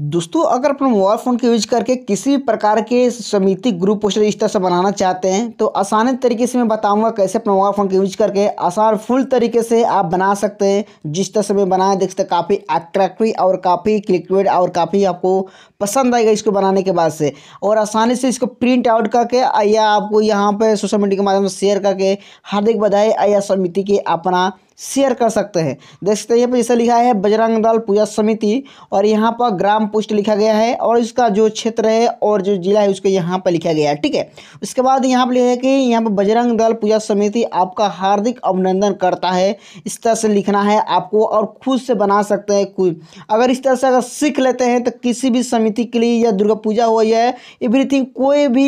दोस्तों अगर अपने मोबाइल फ़ोन का यूज करके किसी भी प्रकार के समिति ग्रुप पोस्टर इस तरह से बनाना चाहते हैं तो आसान तरीके से मैं बताऊंगा कैसे अपने मोबाइल फ़ोन का यूज करके आसान फुल तरीके से आप बना सकते हैं जिस तरह से मैं बनाया देख सकते काफ़ी अट्रैक्टिव और काफ़ी क्लिकवेड और काफ़ी आपको पसंद आएगा इसको बनाने के बाद से और आसानी से इसको प्रिंट आउट करके या आपको यहाँ पर सोशल मीडिया के माध्यम से शेयर करके हार्दिक बधाई या समिति के अपना शेयर कर सकते हैं देख सकते हैं यहाँ पर जैसे लिखा है बजरंग दल पूजा समिति और यहाँ पर ग्राम पोस्ट लिखा गया है और इसका जो क्षेत्र है और जो जिला है उसको यहाँ पर लिखा गया है ठीक है उसके बाद यहाँ पर लिखा है कि यहाँ पर बजरंग दल पूजा समिति आपका हार्दिक अभिनंदन करता है इस तरह से लिखना है आपको और खुद से बना सकते हैं खुद अगर इस तरह से अगर सीख लेते हैं तो किसी भी समिति के लिए या दुर्गा पूजा हो या एवरीथिंग कोई भी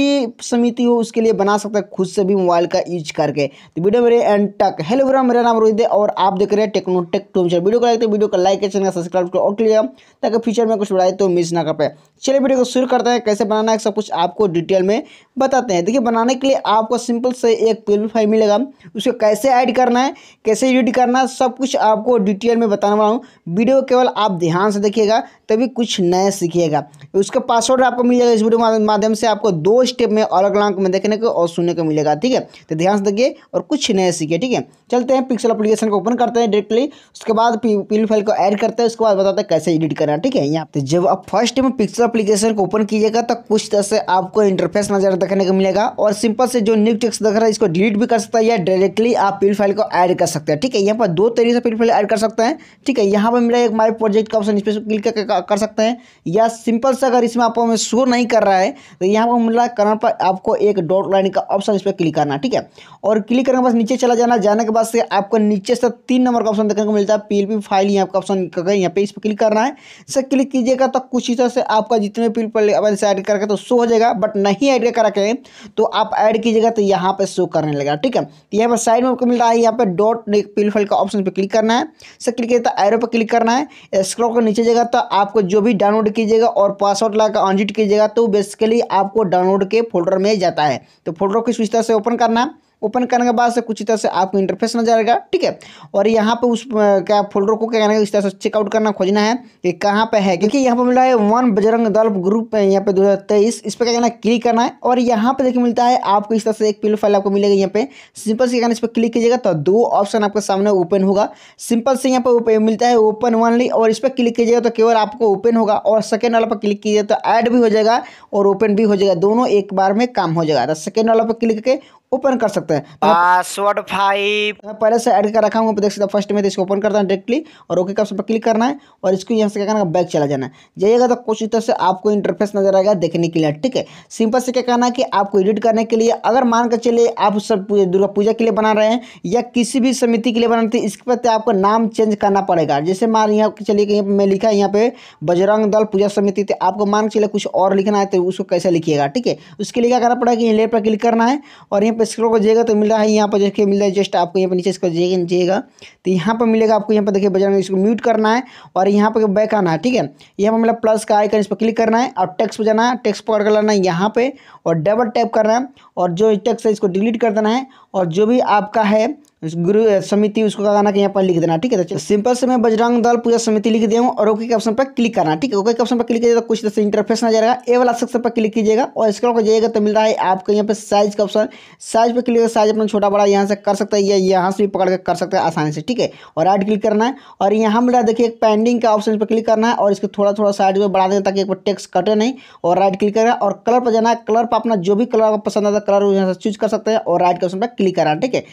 समिति हो उसके लिए बना सकते हैं खुद से भी मोबाइल का यूज करके तो वीडियो मेरे एंड तक हेलो मेरा नाम रोहित है और आप देख रहे हैं टेक्नोटेक टू फ्यूचर वीडियो को लाइक वीडियो को लाइक चैनल का सब्सक्राइब करो और क्लियर ताकि फ्यूचर में कुछ बढ़ाए तो मिस ना कर पाए चलिए वीडियो को शुरू करते हैं कैसे बनाना है सब कुछ आपको डिटेल में बताते हैं देखिए बनाने के लिए आपको सिंपल से एक पी फाइल मिलेगा उसको कैसे ऐड करना है कैसे एडिट करना है सब कुछ आपको डिटेल में बताने वाला हूँ वीडियो केवल आप ध्यान से देखिएगा तभी कुछ नया सीखिएगा उसका पासवर्ड आपको मिल जाएगा इस वीडियो माध्यम से आपको दो स्टेप में अलग अलग में देखने को और सुनने को मिलेगा ठीक है तो ध्यान से देखिए और कुछ नया सीखिए ठीक है चलते हैं पिक्सल अप्लीकेशन फाइल को ओपन करते हैं डायरेक्टली उसके बाद पी फाइल को ऐड करते हैं उसके बाद बताते हैं कैसे एडिट करना ठीक है यहाँ पे जब आप फर्स्ट टाइम पिक्चर अपलीकेशन को ओपन कीजिएगा तो कुछ तरह से आपको इंटरफेस नजर देखने को मिलेगा और सिंपल से जो न्यू टेक्स देख रहा है इसको डिलीट भी कर सकता है या डायरेक्टली आप पिल फाइल को ऐड कर सकते हैं ठीक है यहाँ पर दो तरीके से पिल फाइल ऐड कर सकते हैं ठीक है यहाँ पर मेरा एक माई प्रोजेक्ट का ऑप्शन इस पर क्लिक कर सकते हैं या सिंपल से अगर इसमें आपको शो नहीं कर रहा है तो यहाँ पर मिला करना पर आपको एक डॉट लाइन का ऑप्शन इस पर क्लिक करना ठीक है और क्लिक करने के बाद नीचे चला जाना जाने के बाद से आपको नीचे इस तरह तीन नंबर का ऑप्शन देखने को मिलता है पीएलपी फाइल यहाँ का ऑप्शन का यहाँ पे इस पर क्लिक करना है इसे क्लिक कीजिएगा तो कुछ ही तरह से आपका जितने पील अगर इसे ऐड करके तो शो हो जाएगा बट नहीं ऐड करके तो आप ऐड कीजिएगा तो यहाँ पर शो करने लगेगा ठीक है यहाँ पर साइड में आपको मिल रहा है यहाँ पर डॉट पील फाइल का ऑप्शन पर क्लिक करना है इसे क्लिक किया तो एरो पर क्लिक करना है स्क्रॉल कर नीचे जाएगा तो आपको जो भी डाउनलोड कीजिएगा और पासवर्ड लगा अनजिट कीजिएगा तो बेसिकली आपको डाउनलोड के फोल्डर में जाता है तो फोल्डर को किस तरह से ओपन करना है ओपन करने के बाद से कुछ तरह से आपको इंटरफेस नजर आएगा ठीक है और यहाँ पे उस क्या फोल्डर को क्या करना इस तरह से चेकआउट करना खोजना है कि कहाँ पे है क्योंकि यहाँ पे मिला है वन बजरंग दल ग्रुप यहाँ पे दो इस पर क्या करना है क्लिक करना है और यहाँ पे देखिए मिलता है आपको इस तरह से एक पिल फाइल आपको मिलेगा यहाँ पे सिंपल से क्या इस पर क्लिक कीजिएगा तो दो ऑप्शन आपके सामने ओपन होगा सिंपल से यहाँ पर मिलता है ओपन वनली और इस पर क्लिक कीजिएगा तो केवल आपको ओपन होगा और सेकेंड वाला पर क्लिक कीजिए तो ऐड भी हो जाएगा और ओपन भी हो जाएगा दोनों एक बार में काम हो जाएगा तो सेकेंड वाला पर क्लिक करके ओपन कर सकते हैं तो पासवर्ड फाइव पहले से ऐड कर रखा हूँ देख सकते हैं फर्स्ट में तो इसको ओपन करता हूँ डायरेक्टली और ओके का पर क्लिक करना है और इसको यहाँ से क्या करना है बैक चला जाना है जाइएगा तो कुछ इस तरह से आपको इंटरफेस नजर आएगा देखने के लिए ठीक है सिंपल से क्या करना है कि आपको एडिट करने के लिए अगर मान कर चलिए आप सब दुर्गा पूजा के लिए बना रहे हैं या किसी भी समिति के लिए रहे हैं तो इसके प्रति आपको नाम चेंज करना पड़ेगा जैसे मान यहाँ चलिए कि मैं लिखा है यहाँ पे बजरंग दल पूजा समिति तो आपको मान के चलिए कुछ और लिखना है तो उसको कैसे लिखिएगा ठीक है उसके लिए क्या करना पड़ेगा कि लेट पर क्लिक करना है और यहाँ पर स्क्रॉल करिएगा तो मिल रहा है यहाँ पर देखिए मिल रहा है जस्ट आपको यहाँ पर नीचे स्क्रॉल कीजिएगा तो यहाँ पर मिलेगा आपको यहाँ पर देखिए बजरंग इसको म्यूट करना है और यहाँ पर बैक आना है ठीक है यहाँ पर मिला प्लस का आइकन इस पर क्लिक करना है और टेक्स्ट पर जाना है टेक्स्ट पकड़ कर लाना है यहाँ पर और डबल टैप करना है और जो टेक्स है इसको डिलीट कर देना है और जो भी आपका है गुरु समिति उसको क्या करना कि यहाँ पर लिख देना ठीक है तो सिंपल से मैं बजरंग दल पूजा समिति लिख दिया हूँ और ओके के ऑप्शन पर क्लिक करना ठीक है ओके के ऑप्शन पर क्लिक कीजिएगा तो कुछ जैसे इंटरफेस ना जाएगा ए वाला सेक्शन पर क्लिक कीजिएगा और स्क्रॉल पर जाइएगा तो मिल रहा है आपको यहाँ पर साइज का ऑप्शन साइज पर क्लिक साइज अपना छोटा बड़ा यहाँ से कर सकता है या यहाँ से भी पकड़ कर सकते हैं आसानी से ठीक है और राइट क्लिक करना है और यहाँ मिल रहा है देखिए पेंडिंग का ऑप्शन पर क्लिक करना है और इसको थोड़ा थोड़ा साइड में बढ़ा देना ताकि एक बार टेक्स कटे नहीं और राइट क्लिक करना और कलर पर जाना है कलर पर अपना जो भी कलर आपको पसंद आता है कलर यहाँ से चूज कर सकते हैं और राइट के ऑप्शन पर क्लिक करना ठीक है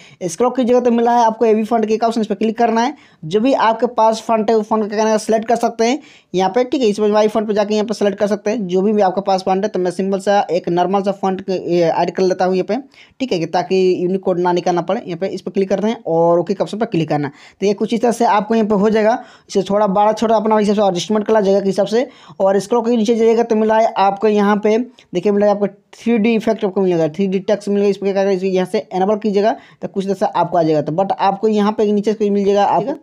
की जगह तो मिला है आपको एवी फंड के ऑप्शन इस पर क्लिक करना है जो भी आपके पास फंड है वो फंड क्या करना सेलेक्ट कर सकते हैं यहाँ पे ठीक है इसमें वाई फंड पर जाकर यहाँ पर सेलेक्ट कर सकते हैं जो भी, भी आपके पास फंड है तो मैं सिंपल सा एक नॉर्मल सा फंड ऐड कर लेता हूँ यहाँ पे ठीक है ताकि यूनिक कोड ना निकालना पड़े यहाँ पे इस पर क्लिक करते हैं और ओके ऑप्शन पर क्लिक करना तो ये कुछ इस तरह से आपको यहाँ पर हो जाएगा इसे थोड़ा बड़ा छोटा अपना हिसाब से एडजस्टमेंट कर जाएगा के हिसाब से और स्क्रॉल के नीचे जाइएगा तो मिला है आपको यहाँ पे देखिए मिला है आपको थ्री इफेक्ट आपको मिलेगा थ्री डी टैक्स मिलेगा इस पर प्रकार यहाँ से एनेबल पर कीजिएगा तो कुछ दशा आपको आ जाएगा तो बट आपको यहाँ पर नीचे कोई मिल जाएगा आपका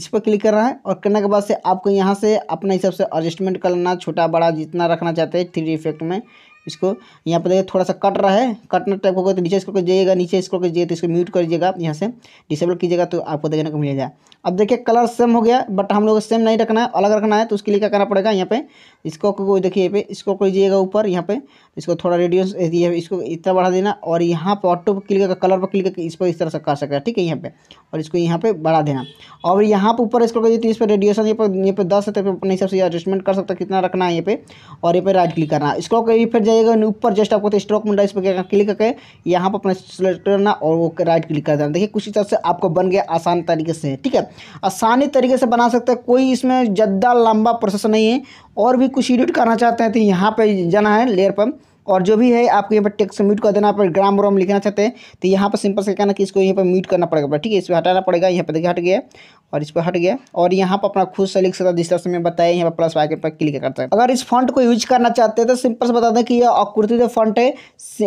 इस पर क्लिक करना है और करने के बाद से आपको यहाँ से अपने हिसाब से एडजस्टमेंट करना छोटा बड़ा जितना रखना चाहते हैं थ्री इफेक्ट में इसको यहाँ पर देखिए थोड़ा सा कट रहा है कटना टाइप होगा तो नीचे इसको जाइएगा नीचे इसको जाइए तो इसको म्यूट कर दीजिएगा यहाँ से डिसेबल कीजिएगा तो आपको देखने को मिलेगा अब देखिए कलर सेम हो गया बट हम लोग सेम नहीं रखना है अलग रखना है तो उसके लिए क्या करना पड़ेगा यहाँ पे इसको देखिए पे इसको कीजिएगा ऊपर यहाँ पे इसको थोड़ा रेडियस इसको इतना बढ़ा देना और यहाँ पर ऑटो पर क्लिक कलर पर क्लिक करके इस पर इस तरह से कर सकता है ठीक है यहाँ पे और इसको यहाँ पे बढ़ा देना और यहाँ पर ऊपर इसको करिए तो इस पर रेडिएशन यहाँ पर यहाँ पर दस है तो अपने हिसाब से एडजस्टमेंट कर सकता है कितना रखना है यहाँ पे और यहाँ पे राइट क्लिक करना इसको कहीं फिर जाएगा न्यू पर जस्ट आपको स्ट्रोक तो मुंडा इस पर क्लिक करके यहाँ पर अपना सिलेक्ट करना और वो राइट क्लिक कर देना देखिए कुछ तरह से आपको बन गया आसान तरीके से ठीक है आसानी तरीके से बना सकते हैं कोई इसमें ज़्यादा लंबा प्रोसेस नहीं है और भी कुछ एडिट करना चाहते हैं तो यहाँ पर जाना है लेयर पर और जो भी है आपको यहाँ पर टेक्स्ट म्यूट कर देना पर ग्राम व्राम लिखना चाहते हैं तो यहाँ पर सिंपल से कहना कि इसको यहाँ पर म्यूट करना पड़ेगा ठीक है इसमें हटाना पड़ेगा यहाँ पर देखिए हट गया और इस पर हट गया और यहाँ पर अपना खुद से लिख सकता जिस तरह से मैं बताया यहाँ पर प्लस आइकन पर क्लिक करता है अगर इस फंड को यूज करना चाहते हैं तो सिंपल से बता दें कि यह जो फंड है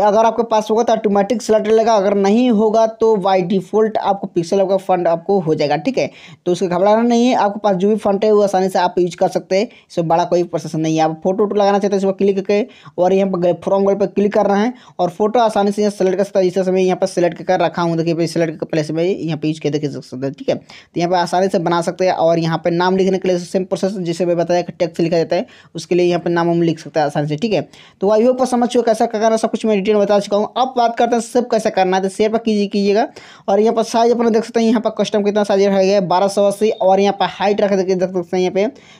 अगर आपके पास होगा तो ऑटोमेटिक सिलेक्ट लेगा अगर नहीं होगा तो बाई डिफॉल्ट आपको पिक्सल का फंड आपको हो जाएगा ठीक है तो उसका घबराना नहीं है आपके पास जो भी फंड है वो आसानी से आप यूज कर सकते हैं इसमें बड़ा कोई प्रोसेस नहीं है आप फोटो वोटो लगाना चाहते हैं इसमें क्लिक करके और यहाँ पर फॉर्म वॉल पर क्लिक कर रहे हैं और फोटो आसानी से यहाँ सेलेक्ट कर सकता है जिस तरह से मैं यहाँ पर सेलेक्ट कर रखा हूँ देखिए सिलेक्ट प्लेस में यहाँ पर यूज कर देख सकते हैं ठीक है तो यहाँ पर आसानी से बना सकते हैं और यहाँ पर नाम लिखने के लिए सेम प्रोसेस जिसे मैं बताया कि टेक्स लिखा जाता है उसके लिए यहाँ पर नाम हम लिख सकते हैं आसानी से ठीक है तो आई होप समझ चुके कैसा करना सब कुछ मैं डिटेल बता चुका हूँ अब बात करते हैं सब कैसे करना है तो शेयर पर कीजिए कीजिएगा और यहाँ पर साइज अपना देख सकते हैं यहाँ पर कस्टम कितना साइज रखा गया है बारह सौ अस्सी और यहाँ पर हाइट रख देख सकते हैं यहाँ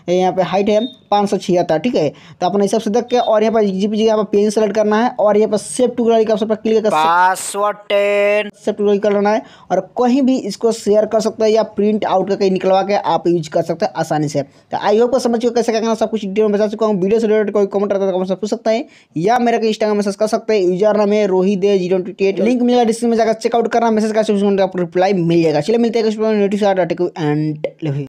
पे यहाँ पे हाइट है पाँच सौ छिहत्तर ठीक है तो अपने हिसाब से देख के और यहाँ पर जी पी जी यहाँ पर पेन सेलेक्ट करना है और यहाँ पर सेव टू गैलरी का ऑप्शन पर click password ten save to gallery करना है और कहीं भी इसको शेयर कर सकते हैं या प्रिंट आउट डाउट करके निकलवा के आप यूज कर सकते हैं आसानी से तो आई होप को समझ को कैसे क्या करना सब कुछ डिटेल में बता चुका हूँ वीडियो से रिलेटेड कोई कमेंट रहता है तो पूछ सकते हैं या मेरे को इंस्टाग्राम मैसेज कर सकते हैं यूजर नाम है रोहित दे जीरो लिंक मिलेगा डिस्क्रिप्शन में जाकर चेकआउट करना मैसेज का आपको रिप्लाई मिल जाएगा चलिए मिलते हैं